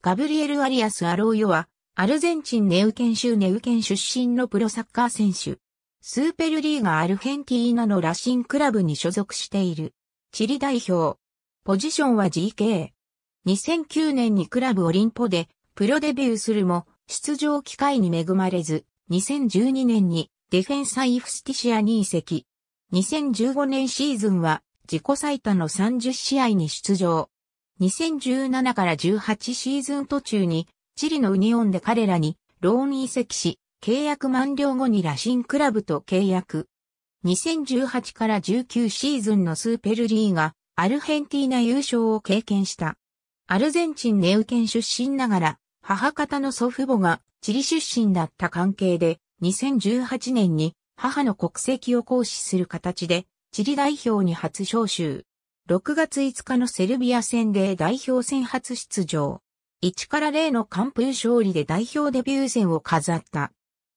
ガブリエル・アリアス・アローヨは、アルゼンチンネウケン州ネウケン出身のプロサッカー選手。スーペルリーガアルヘンティーナのラシンクラブに所属している。チリ代表。ポジションは GK。2009年にクラブオリンポでプロデビューするも出場機会に恵まれず、2012年にディフェンサイフスティシアに移籍。2015年シーズンは自己最多の30試合に出場。2017から18シーズン途中に、チリのウニオンで彼らに、ローン移籍し、契約満了後に羅針クラブと契約。2018から19シーズンのスーペルリーガ、アルヘンティーナ優勝を経験した。アルゼンチンネウケン出身ながら、母方の祖父母がチリ出身だった関係で、2018年に母の国籍を行使する形で、チリ代表に初招集。6月5日のセルビア戦で代表戦初出場。1から0の完封勝利で代表デビュー戦を飾った。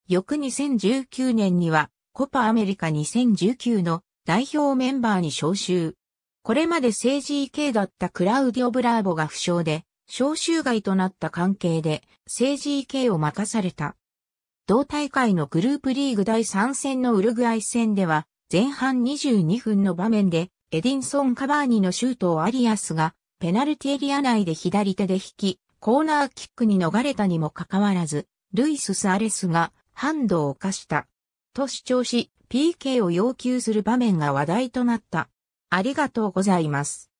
翌2019年にはコパアメリカ2019の代表メンバーに招集。これまで政治 EK だったクラウディオ・ブラーボが負傷で、招集外となった関係で政治 EK を任された。同大会のグループリーグ第3戦のウルグアイ戦では、前半22分の場面でエディンソン・カバーニのシュートをアリアスが、ペナルティエリア内で左手で引き、コーナーキックに逃れたにもかかわらず、ルイス・スアレスがハンドを犯した。と主張し、PK を要求する場面が話題となった。ありがとうございます。